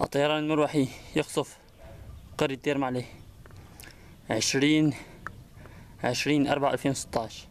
الطيران المروحي يقصف قرية ديرم عليه عشرين عشرين أربعة ألفين وستاش